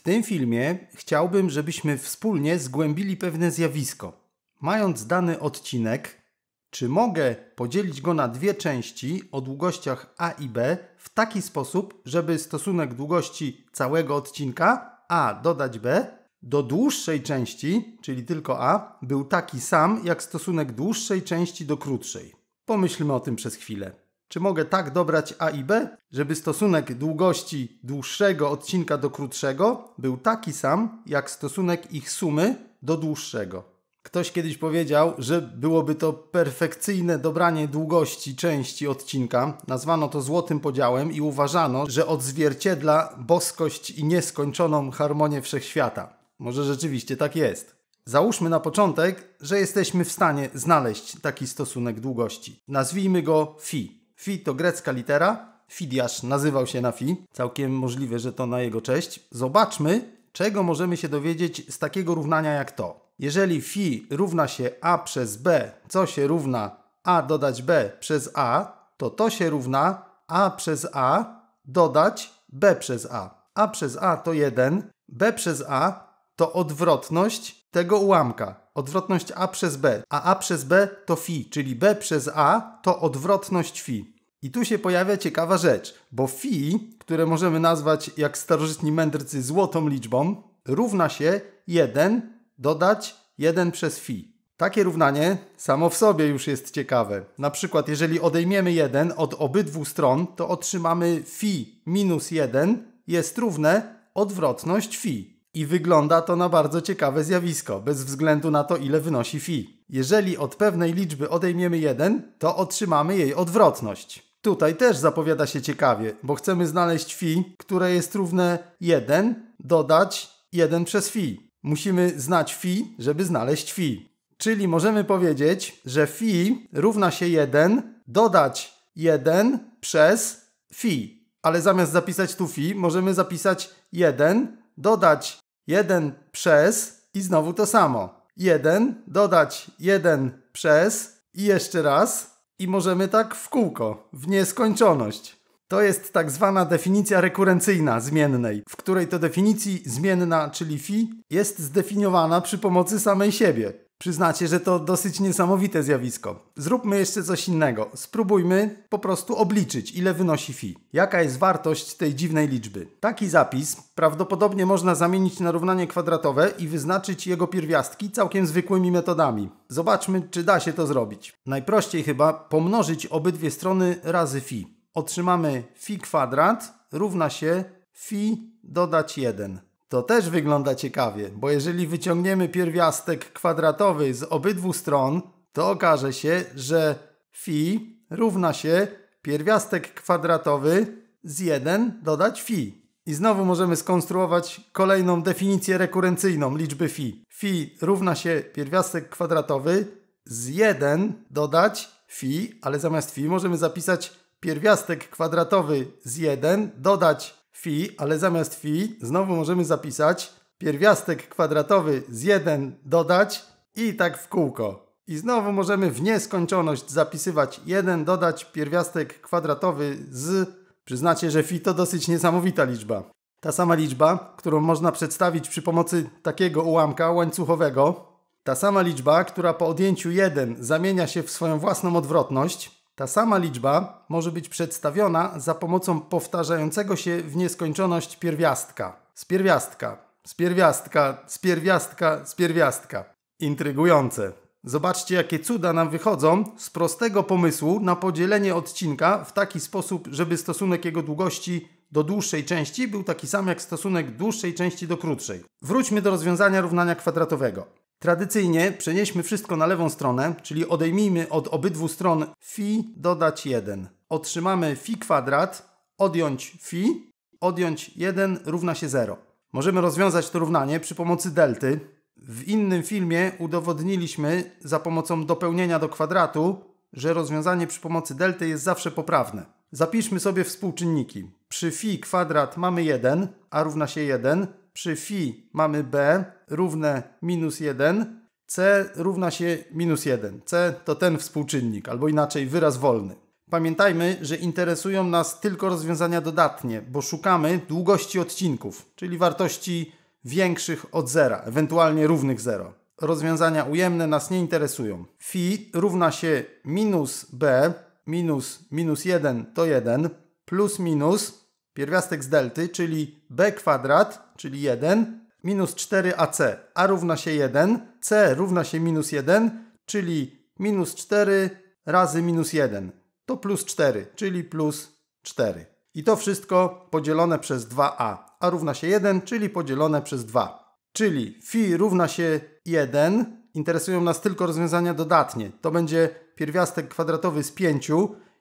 W tym filmie chciałbym, żebyśmy wspólnie zgłębili pewne zjawisko. Mając dany odcinek, czy mogę podzielić go na dwie części o długościach A i B w taki sposób, żeby stosunek długości całego odcinka A dodać B do dłuższej części, czyli tylko A, był taki sam jak stosunek dłuższej części do krótszej? Pomyślmy o tym przez chwilę. Czy mogę tak dobrać A i B, żeby stosunek długości dłuższego odcinka do krótszego był taki sam jak stosunek ich sumy do dłuższego? Ktoś kiedyś powiedział, że byłoby to perfekcyjne dobranie długości części odcinka. Nazwano to złotym podziałem i uważano, że odzwierciedla boskość i nieskończoną harmonię wszechświata. Może rzeczywiście tak jest. Załóżmy na początek, że jesteśmy w stanie znaleźć taki stosunek długości. Nazwijmy go φ. Fi to grecka litera, Fidiasz nazywał się na Fi, całkiem możliwe, że to na jego cześć. Zobaczmy, czego możemy się dowiedzieć z takiego równania jak to. Jeżeli Fi równa się A przez B, co się równa A dodać B przez A, to to się równa A przez A dodać B przez A. A przez A to 1, B przez A to odwrotność tego ułamka. Odwrotność A przez B, a A przez B to Fi, czyli B przez A to odwrotność Fi. I tu się pojawia ciekawa rzecz, bo fi, które możemy nazwać jak starożytni mędrcy złotą liczbą, równa się 1 dodać 1 przez fi. Takie równanie samo w sobie już jest ciekawe. Na przykład, jeżeli odejmiemy 1 od obydwu stron, to otrzymamy fi minus 1 jest równe odwrotność fi. I wygląda to na bardzo ciekawe zjawisko, bez względu na to, ile wynosi fi. Jeżeli od pewnej liczby odejmiemy 1, to otrzymamy jej odwrotność. Tutaj też zapowiada się ciekawie, bo chcemy znaleźć fi, które jest równe 1 dodać 1 przez fi. Musimy znać fi, żeby znaleźć fi. Czyli możemy powiedzieć, że fi równa się 1 dodać 1 przez fi. Ale zamiast zapisać tu fi, możemy zapisać 1 dodać 1 przez i znowu to samo. 1 dodać 1 przez i jeszcze raz i możemy tak w kółko, w nieskończoność. To jest tak zwana definicja rekurencyjna zmiennej, w której to definicji zmienna, czyli phi, jest zdefiniowana przy pomocy samej siebie. Przyznacie, że to dosyć niesamowite zjawisko. Zróbmy jeszcze coś innego. Spróbujmy po prostu obliczyć, ile wynosi fi. Jaka jest wartość tej dziwnej liczby? Taki zapis prawdopodobnie można zamienić na równanie kwadratowe i wyznaczyć jego pierwiastki całkiem zwykłymi metodami. Zobaczmy, czy da się to zrobić. Najprościej chyba pomnożyć obydwie strony razy fi. Otrzymamy fi kwadrat równa się fi dodać 1. To też wygląda ciekawie, bo jeżeli wyciągniemy pierwiastek kwadratowy z obydwu stron, to okaże się, że φ równa się pierwiastek kwadratowy z 1 dodać φ. I znowu możemy skonstruować kolejną definicję rekurencyjną liczby φ. φ równa się pierwiastek kwadratowy z 1 dodać φ, ale zamiast φ możemy zapisać pierwiastek kwadratowy z 1 dodać fi, ale zamiast fi znowu możemy zapisać pierwiastek kwadratowy z 1 dodać i tak w kółko. I znowu możemy w nieskończoność zapisywać 1 dodać pierwiastek kwadratowy z... Przyznacie, że fi to dosyć niesamowita liczba. Ta sama liczba, którą można przedstawić przy pomocy takiego ułamka łańcuchowego, ta sama liczba, która po odjęciu 1 zamienia się w swoją własną odwrotność, ta sama liczba może być przedstawiona za pomocą powtarzającego się w nieskończoność pierwiastka. Z pierwiastka, z pierwiastka, z pierwiastka, z pierwiastka. Intrygujące. Zobaczcie, jakie cuda nam wychodzą z prostego pomysłu na podzielenie odcinka w taki sposób, żeby stosunek jego długości do dłuższej części był taki sam jak stosunek dłuższej części do krótszej. Wróćmy do rozwiązania równania kwadratowego. Tradycyjnie przenieśmy wszystko na lewą stronę, czyli odejmijmy od obydwu stron fi, dodać 1. Otrzymamy fi kwadrat, odjąć fi, odjąć 1 równa się 0. Możemy rozwiązać to równanie przy pomocy delty. W innym filmie udowodniliśmy za pomocą dopełnienia do kwadratu, że rozwiązanie przy pomocy delty jest zawsze poprawne. Zapiszmy sobie współczynniki. Przy fi kwadrat mamy 1, a równa się 1. Przy fi mamy b, równe minus 1, C równa się minus 1. C to ten współczynnik, albo inaczej wyraz wolny. Pamiętajmy, że interesują nas tylko rozwiązania dodatnie, bo szukamy długości odcinków, czyli wartości większych od zera, ewentualnie równych 0. Rozwiązania ujemne nas nie interesują. Fi równa się minus b minus minus 1 to 1 plus minus pierwiastek z delty, czyli b kwadrat, czyli 1 minus 4ac, a równa się 1, c równa się minus 1, czyli minus 4 razy minus 1 to plus 4, czyli plus 4. I to wszystko podzielone przez 2a, a równa się 1, czyli podzielone przez 2. Czyli phi równa się 1, interesują nas tylko rozwiązania dodatnie. To będzie pierwiastek kwadratowy z 5,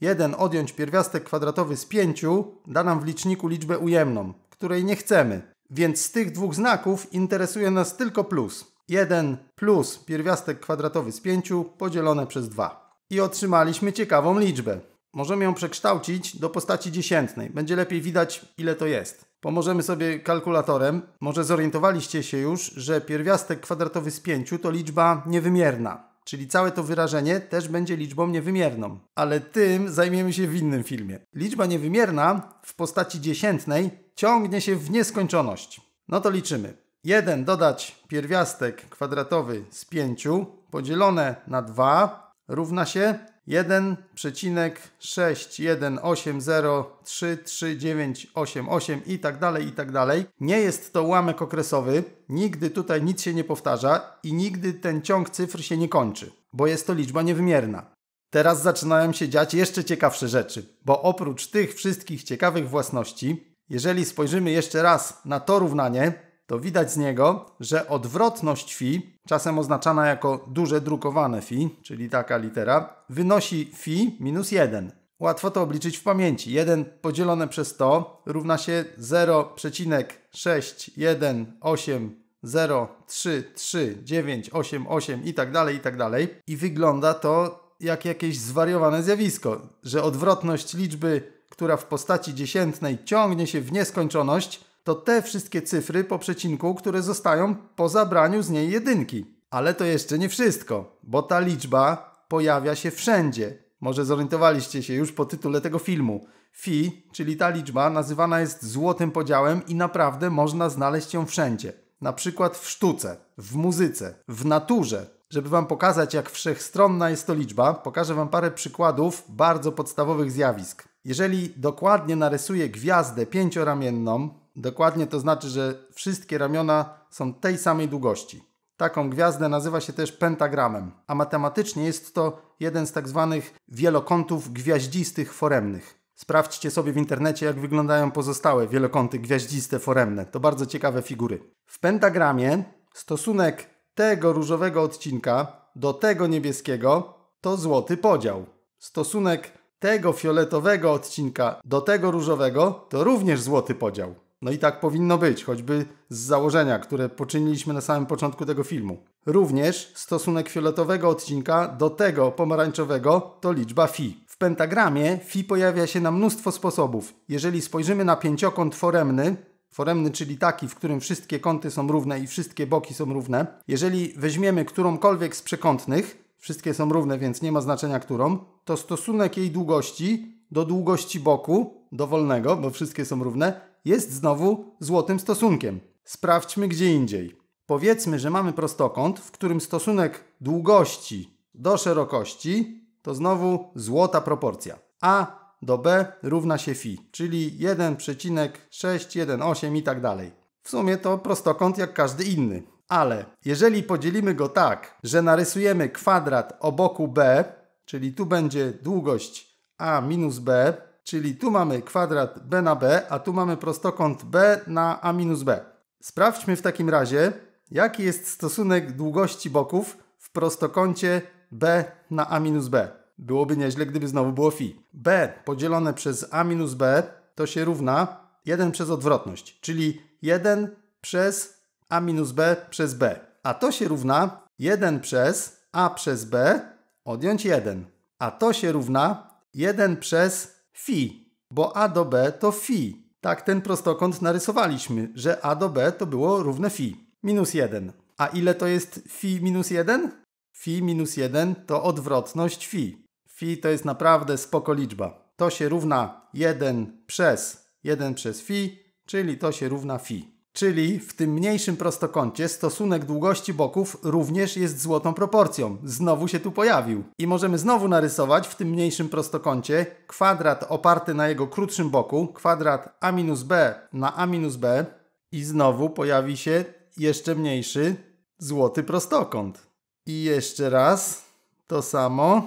1 odjąć pierwiastek kwadratowy z 5 da nam w liczniku liczbę ujemną, której nie chcemy. Więc z tych dwóch znaków interesuje nas tylko plus. 1 plus pierwiastek kwadratowy z 5 podzielone przez 2. I otrzymaliśmy ciekawą liczbę. Możemy ją przekształcić do postaci dziesiętnej. Będzie lepiej widać, ile to jest. Pomożemy sobie kalkulatorem. Może zorientowaliście się już, że pierwiastek kwadratowy z 5 to liczba niewymierna. Czyli całe to wyrażenie też będzie liczbą niewymierną. Ale tym zajmiemy się w innym filmie. Liczba niewymierna w postaci dziesiętnej ciągnie się w nieskończoność. No to liczymy. 1 dodać pierwiastek kwadratowy z 5 podzielone na 2 równa się 1,618033988 i tak dalej, i tak dalej. Nie jest to ułamek okresowy, nigdy tutaj nic się nie powtarza i nigdy ten ciąg cyfr się nie kończy, bo jest to liczba niewymierna. Teraz zaczynają się dziać jeszcze ciekawsze rzeczy, bo oprócz tych wszystkich ciekawych własności, jeżeli spojrzymy jeszcze raz na to równanie, to widać z niego, że odwrotność fi, czasem oznaczana jako duże drukowane fi, czyli taka litera, wynosi fi minus 1. Łatwo to obliczyć w pamięci. 1 podzielone przez 100 równa się 0,618033988 i tak dalej, i tak dalej. I wygląda to jak jakieś zwariowane zjawisko, że odwrotność liczby, która w postaci dziesiętnej ciągnie się w nieskończoność, to te wszystkie cyfry po przecinku, które zostają po zabraniu z niej jedynki. Ale to jeszcze nie wszystko, bo ta liczba pojawia się wszędzie. Może zorientowaliście się już po tytule tego filmu. Fi, czyli ta liczba, nazywana jest złotym podziałem i naprawdę można znaleźć ją wszędzie. Na przykład w sztuce, w muzyce, w naturze. Żeby Wam pokazać, jak wszechstronna jest to liczba, pokażę Wam parę przykładów bardzo podstawowych zjawisk. Jeżeli dokładnie narysuję gwiazdę pięcioramienną, Dokładnie to znaczy, że wszystkie ramiona są tej samej długości. Taką gwiazdę nazywa się też pentagramem, a matematycznie jest to jeden z tak zwanych wielokątów gwiaździstych foremnych. Sprawdźcie sobie w internecie, jak wyglądają pozostałe wielokąty gwiaździste foremne. To bardzo ciekawe figury. W pentagramie stosunek tego różowego odcinka do tego niebieskiego to złoty podział. Stosunek tego fioletowego odcinka do tego różowego to również złoty podział. No i tak powinno być, choćby z założenia, które poczyniliśmy na samym początku tego filmu. Również stosunek fioletowego odcinka do tego pomarańczowego to liczba fi. W pentagramie fi pojawia się na mnóstwo sposobów. Jeżeli spojrzymy na pięciokąt foremny, foremny, czyli taki, w którym wszystkie kąty są równe i wszystkie boki są równe, jeżeli weźmiemy którąkolwiek z przekątnych, wszystkie są równe, więc nie ma znaczenia którą, to stosunek jej długości do długości boku dowolnego, bo wszystkie są równe, jest znowu złotym stosunkiem. Sprawdźmy gdzie indziej. Powiedzmy, że mamy prostokąt, w którym stosunek długości do szerokości to znowu złota proporcja. A do B równa się φ, czyli 1,618 i tak dalej. W sumie to prostokąt jak każdy inny. Ale jeżeli podzielimy go tak, że narysujemy kwadrat o boku B, czyli tu będzie długość A minus B, Czyli tu mamy kwadrat b na b, a tu mamy prostokąt b na a minus b. Sprawdźmy w takim razie, jaki jest stosunek długości boków w prostokącie b na a minus b. Byłoby nieźle, gdyby znowu było fi. b podzielone przez a minus b to się równa 1 przez odwrotność, czyli 1 przez a minus b przez b. A to się równa 1 przez a przez b odjąć 1. A to się równa 1 przez phi, bo a do b to phi. Tak ten prostokąt narysowaliśmy, że a do b to było równe phi, minus 1. A ile to jest phi minus 1? Phi minus 1 to odwrotność phi. Phi to jest naprawdę spoko liczba. To się równa 1 przez 1 przez phi, czyli to się równa phi. Czyli w tym mniejszym prostokącie stosunek długości boków również jest złotą proporcją. Znowu się tu pojawił. I możemy znowu narysować w tym mniejszym prostokącie kwadrat oparty na jego krótszym boku, kwadrat a minus b na a minus b i znowu pojawi się jeszcze mniejszy złoty prostokąt. I jeszcze raz to samo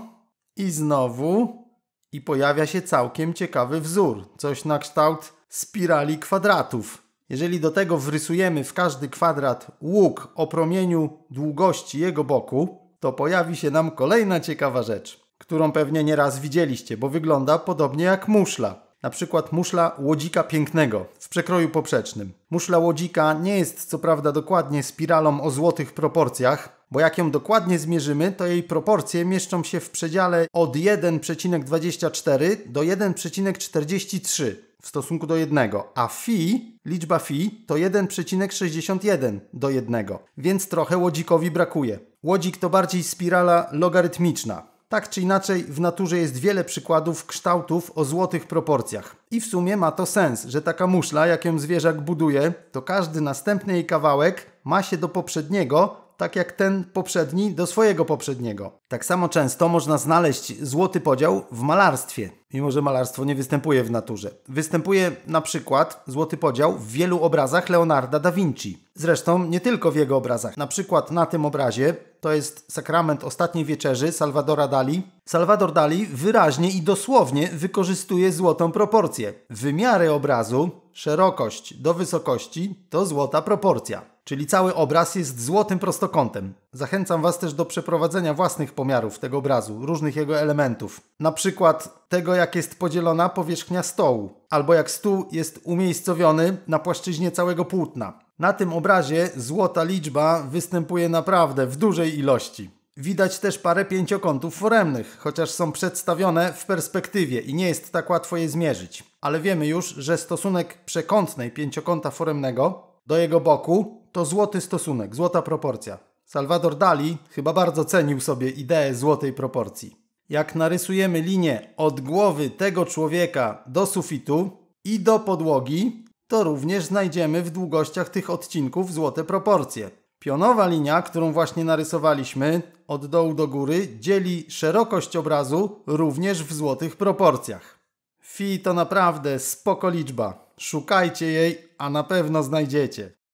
i znowu i pojawia się całkiem ciekawy wzór. Coś na kształt spirali kwadratów. Jeżeli do tego wrysujemy w każdy kwadrat łuk o promieniu długości jego boku, to pojawi się nam kolejna ciekawa rzecz, którą pewnie nieraz widzieliście, bo wygląda podobnie jak muszla. Na przykład muszla łodzika pięknego w przekroju poprzecznym. Muszla łodzika nie jest co prawda dokładnie spiralą o złotych proporcjach, bo jak ją dokładnie zmierzymy, to jej proporcje mieszczą się w przedziale od 1,24 do 1,43 w stosunku do 1, a fi, liczba fi to 1,61 do 1, więc trochę łodzikowi brakuje. Łodzik to bardziej spirala logarytmiczna. Tak czy inaczej, w naturze jest wiele przykładów kształtów o złotych proporcjach. I w sumie ma to sens, że taka muszla, jaką zwierzak buduje, to każdy następny jej kawałek ma się do poprzedniego tak jak ten poprzedni do swojego poprzedniego. Tak samo często można znaleźć złoty podział w malarstwie, mimo że malarstwo nie występuje w naturze. Występuje na przykład złoty podział w wielu obrazach Leonarda da Vinci. Zresztą nie tylko w jego obrazach. Na przykład na tym obrazie to jest sakrament ostatniej wieczerzy Salvadora Dali. Salvador Dali wyraźnie i dosłownie wykorzystuje złotą proporcję. Wymiary obrazu, szerokość do wysokości to złota proporcja czyli cały obraz jest złotym prostokątem. Zachęcam Was też do przeprowadzenia własnych pomiarów tego obrazu, różnych jego elementów. Na przykład tego, jak jest podzielona powierzchnia stołu, albo jak stół jest umiejscowiony na płaszczyźnie całego płótna. Na tym obrazie złota liczba występuje naprawdę w dużej ilości. Widać też parę pięciokątów foremnych, chociaż są przedstawione w perspektywie i nie jest tak łatwo je zmierzyć. Ale wiemy już, że stosunek przekątnej pięciokąta foremnego do jego boku to złoty stosunek, złota proporcja. Salvador Dali chyba bardzo cenił sobie ideę złotej proporcji. Jak narysujemy linię od głowy tego człowieka do sufitu i do podłogi, to również znajdziemy w długościach tych odcinków złote proporcje. Pionowa linia, którą właśnie narysowaliśmy, od dołu do góry, dzieli szerokość obrazu również w złotych proporcjach. Fi to naprawdę spoko liczba. Szukajcie jej, a na pewno znajdziecie.